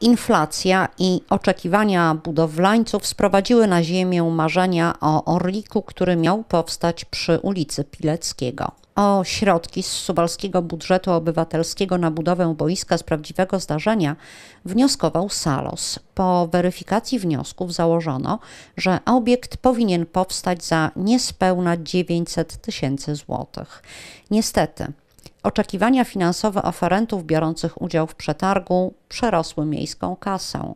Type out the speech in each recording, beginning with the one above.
Inflacja i oczekiwania budowlańców sprowadziły na ziemię marzenia o Orliku, który miał powstać przy ulicy Pileckiego. O środki z suwalskiego budżetu obywatelskiego na budowę boiska z prawdziwego zdarzenia wnioskował Salos. Po weryfikacji wniosków założono, że obiekt powinien powstać za niespełna 900 tysięcy złotych. Niestety, Oczekiwania finansowe oferentów biorących udział w przetargu przerosły miejską kasę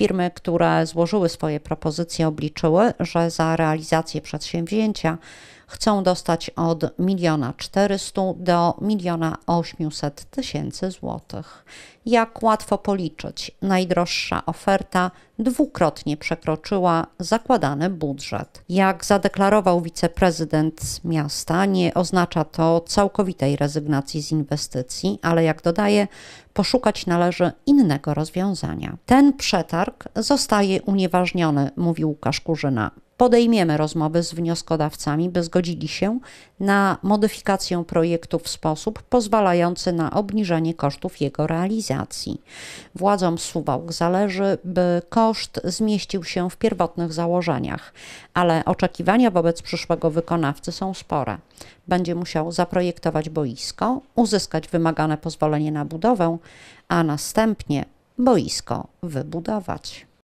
firmy, które złożyły swoje propozycje, obliczyły, że za realizację przedsięwzięcia chcą dostać od 1 400 do 1 800 tysięcy złotych. Jak łatwo policzyć, najdroższa oferta dwukrotnie przekroczyła zakładany budżet. Jak zadeklarował wiceprezydent miasta, nie oznacza to całkowitej rezygnacji z inwestycji, ale jak dodaje, poszukać należy innego rozwiązania. Ten przetarg skarg zostaje unieważniony, mówi Łukasz Kurzyna. Podejmiemy rozmowy z wnioskodawcami, by zgodzili się na modyfikację projektu w sposób pozwalający na obniżenie kosztów jego realizacji. Władzom Suwałk zależy, by koszt zmieścił się w pierwotnych założeniach, ale oczekiwania wobec przyszłego wykonawcy są spore. Będzie musiał zaprojektować boisko, uzyskać wymagane pozwolenie na budowę, a następnie boisko wybudować.